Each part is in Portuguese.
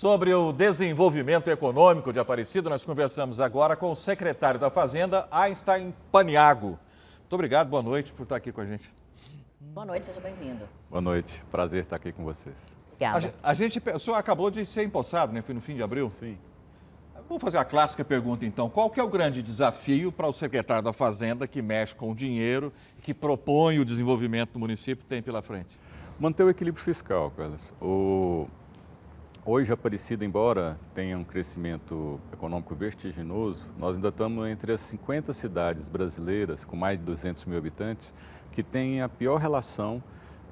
Sobre o desenvolvimento econômico de Aparecida, nós conversamos agora com o secretário da Fazenda, Einstein Paniago. Muito obrigado, boa noite por estar aqui com a gente. Boa noite, seja bem-vindo. Boa noite, prazer estar aqui com vocês. Obrigada. A, a gente, o senhor acabou de ser empossado, né? Foi no fim de abril? Sim. Vamos fazer a clássica pergunta, então. Qual que é o grande desafio para o secretário da Fazenda, que mexe com o dinheiro, que propõe o desenvolvimento do município, tem pela frente? Manter o equilíbrio fiscal, Carlos. O Hoje, Aparecida, embora tenha um crescimento econômico vertiginoso, nós ainda estamos entre as 50 cidades brasileiras com mais de 200 mil habitantes que têm a pior relação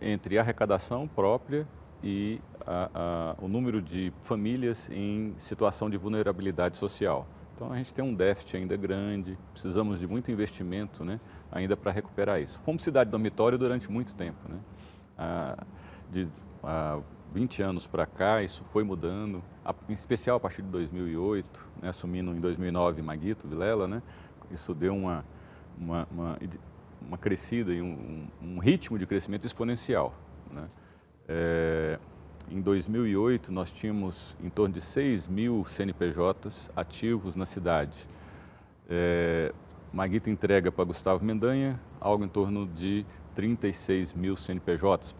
entre a arrecadação própria e a, a, o número de famílias em situação de vulnerabilidade social. Então, a gente tem um déficit ainda grande, precisamos de muito investimento né, ainda para recuperar isso. Fomos cidade dormitório durante muito tempo. Né? Ah, de, ah, 20 anos para cá, isso foi mudando, em especial a partir de 2008, né, assumindo em 2009 Maguito Vilela, né, isso deu uma, uma, uma, uma crescida e um, um, ritmo de crescimento exponencial. Né. É, em 2008, nós tínhamos em torno de 6 mil CNPJs ativos na cidade. É, Maguito entrega para Gustavo Mendanha algo em torno de 36 mil CNPJs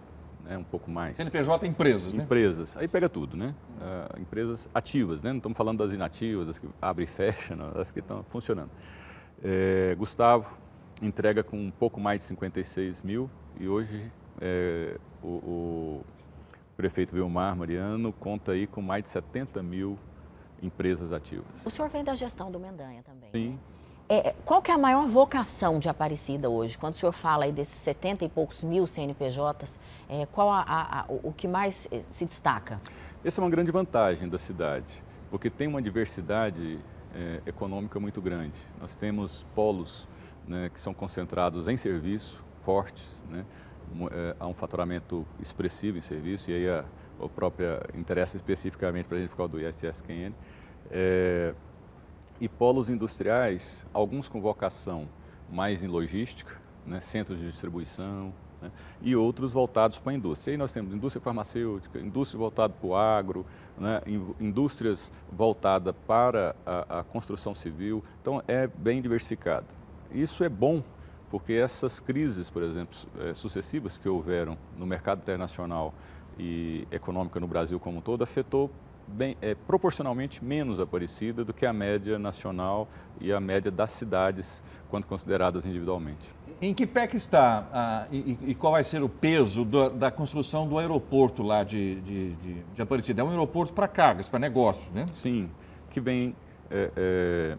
né, um pouco mais. CNPJ é empresas, né? Empresas, aí pega tudo, né? Uh, empresas ativas, né? Não estamos falando das inativas, das que abrem e fecham, das que estão funcionando. É, Gustavo entrega com um pouco mais de 56 mil e hoje é, o, o prefeito Vilmar Mariano conta aí com mais de 70 mil empresas ativas. O senhor vem da gestão do Mendanha também, Sim. Né? É, é, qual que é a maior vocação de Aparecida hoje? Quando o senhor fala aí desses 70 e poucos mil CNPJs, é, qual a, a, a, o que mais eh, se destaca? Essa é uma grande vantagem da cidade, porque tem uma diversidade é, econômica muito grande. Nós temos polos né, que são concentrados em serviço, fortes, né, é, há um faturamento expressivo em serviço, e aí a, a própria interessa especificamente para a gente ficar do ISSQN. É, e polos industriais, alguns com vocação mais em logística, né, centros de distribuição, né, e outros voltados para a indústria. E aí nós temos indústria farmacêutica, indústria voltada para o agro, né, indústrias voltadas para a, a, construção civil, então é bem diversificado. Isso é bom, porque essas crises, por exemplo, eh, sucessivas que houveram no mercado internacional e econômica no Brasil como um todo, afetou bem, é, proporcionalmente menos aparecida do que a média nacional e a média das cidades, quando consideradas individualmente. Em que pé que está e, e, qual vai ser o peso do, da construção do aeroporto lá de, de, de, de Aparecida? É um aeroporto para cargas, para negócios, né? Sim, que vem é, é,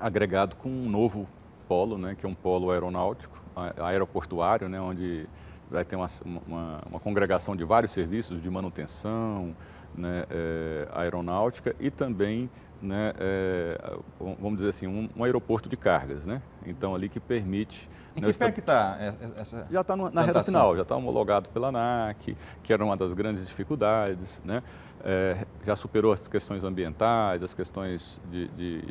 agregado com um novo polo, né, que é um polo aeronáutico, aeroportuário, né, onde vai ter uma, uma, uma congregação de vários serviços de manutenção, né, é, aeronáutica e também, né, é, vamos dizer assim, um, um, aeroporto de cargas, né? Então ali que permite. Em né, que tá pé que está eh, essa? Já está na reta final, já está homologado pela ANAC, que era uma das grandes dificuldades, né? É, já superou as questões ambientais, as questões de, de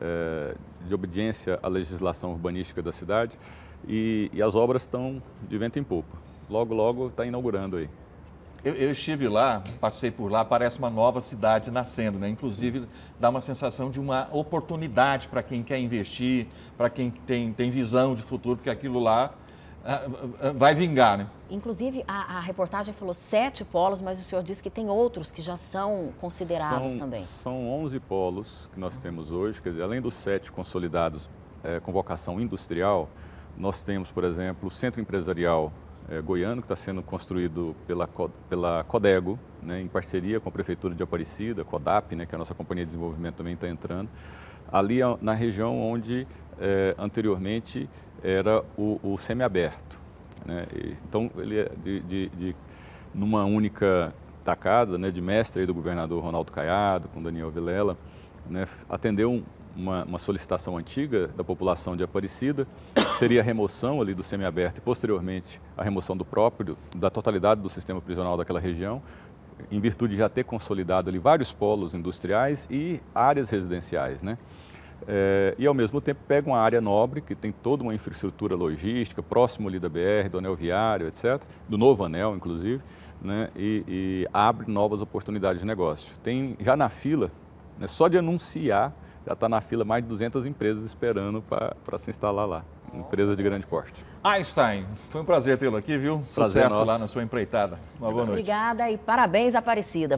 eh, de obediência à legislação urbanística da cidade e, e as obras estão de vento em popa. Logo, logo está inaugurando aí. Eu, eu, estive lá, passei por lá, parece uma nova cidade nascendo, né? Inclusive, dá uma sensação de uma oportunidade para quem quer investir, para quem tem, tem visão de futuro, porque aquilo lá ah, ah, ah, vai vingar, né? Inclusive, a, a, reportagem falou sete polos, mas o senhor disse que tem outros que já são considerados são, também. São 11 polos que nós temos hoje, quer dizer, além dos sete consolidados é, com vocação industrial, nós temos, por exemplo, o Centro Empresarial é, Goiano, que está sendo construído pela, pela Codego, né, em parceria com a Prefeitura de Aparecida, CODAP, né, que é a nossa companhia de desenvolvimento também está entrando, ali é na região onde é, anteriormente era o, o semiaberto. Né? E, então, ele é de, de, de, numa única tacada né, de mestre do governador Ronaldo Caiado, com Daniel Vilela, né, atendeu um, uma, uma, solicitação antiga da população de Aparecida, seria a remoção ali do semiaberto e posteriormente a remoção do próprio, da totalidade do sistema prisional daquela região, em virtude de já ter consolidado ali vários polos industriais e áreas residenciais, né? É, e ao mesmo tempo pega uma área nobre que tem toda uma infraestrutura logística, próximo ali da BR, do anel viário, etc., do novo anel, inclusive, né, e, e, abre novas oportunidades de negócio. Tem já na fila, né, só de anunciar, já está na fila mais de 200 empresas esperando para se instalar lá. Empresa de grande porte. Einstein, foi um prazer tê-lo aqui, viu? Prazer Sucesso nosso. lá na sua empreitada. Uma boa noite. Obrigada e parabéns, Aparecida.